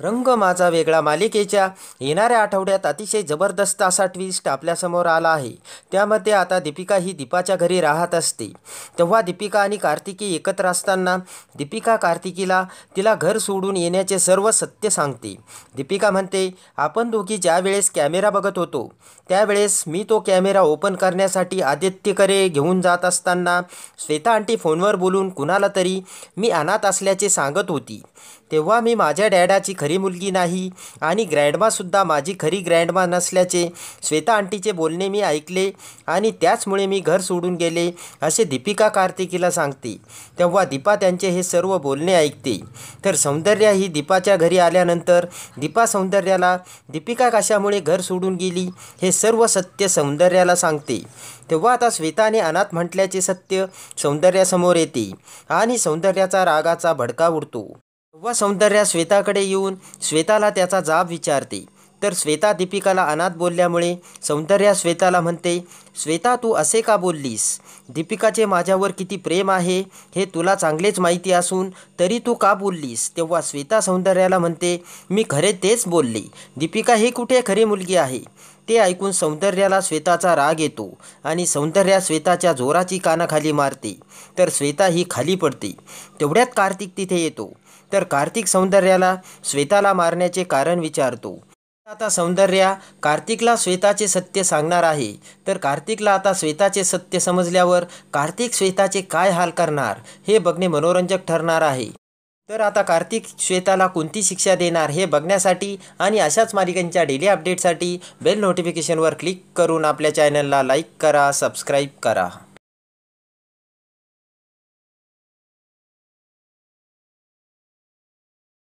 रंग माझा वेगळा मालिकेच्या येणाऱ्या आठवड्यात अतिशय जबरदस्त असा ट्विस्ट आपल्यासमोर आला आहे त्यामध्ये आता दीपिका ही दीपाच्या घरी राहत असते तेव्हा दीपिका आणि कार्तिकी एकत्र असताना दीपिका कार्तिकीला तिला घर सोडून येण्याचे सर्व सत्य सांगते दीपिका म्हणते आपण दोघी ज्यावेळेस कॅमेरा बघत होतो त्यावेळेस मी तो कॅमेरा ओपन करण्यासाठी आदित्यकडे घेऊन जात असताना श्वेता आंटी फोनवर बोलून कुणाला तरी मी अनाथ असल्याचे सांगत होती तेव्हा मी माझ्या डॅडाची खरी मुलगी नाही आणि ग्रँडमासुद्धा माझी खरी ग्रँडमा नसल्याचे श्वेता आंटीचे बोलणे मी ऐकले आणि त्याचमुळे मी घर सोडून गेले असे दीपिका कार्तिकीला सांगते तेव्हा दीपा त्यांचे हे सर्व बोलणे ऐकते तर सौंदर्या ही दीपाच्या घरी आल्यानंतर दीपा सौंदर्याला दीपिका कशामुळे घर सोडून गेली हे सर्व सत्य सौंदर्याला सांगते तेव्हा आता श्वेताने अनाथ म्हटल्याचे सत्य सौंदर्यासमोर येते आणि सौंदर्याचा रागाचा भडका उडतो व सौंदर्या श्वेताकडे येऊन श्वेताला त्याचा जाब विचारते तर श्वेता दीपिकाला अनाथ बोलल्यामुळे सौंदर्या श्वेताला म्हणते श्वेता तू असे का बोललीस दीपिकाचे माझ्यावर किती प्रेम आहे हे तुला चांगलेच माहिती असून तरी तू का बोललीस तेव्हा श्वेता सौंदर्याला म्हणते मी खरे तेच बोलले दीपिका ही कुठे खरी मुलगी आहे ते ऐकून सौंदर्याला श्वेताचा राग येतो आणि सौंदर्या श्वेताच्या जोराची कानाखाली मारते तर श्वेता ही खाली पडते तेवढ्यात कार्तिक तिथे येतो तर कार्तिक सौंदर्याला श्वेताला मारण्याचे कारण विचारतो आता सौंदर्या कार्तिकला श्वेताचे सत्य सांगणार आहे तर कार्तिकला आता श्वेताचे सत्य समजल्यावर कार्तिक श्वेताचे काय हाल करणार हे बघणे मनोरंजक ठरणार आहे तर आता कार्तिक श्वेताला कोणती शिक्षा देणार हे बघण्यासाठी आणि अशाच मालिकांच्या डेली अपडेटसाठी बेल नोटिफिकेशनवर क्लिक करून आपल्या चॅनलला लाईक करा सबस्क्राईब करा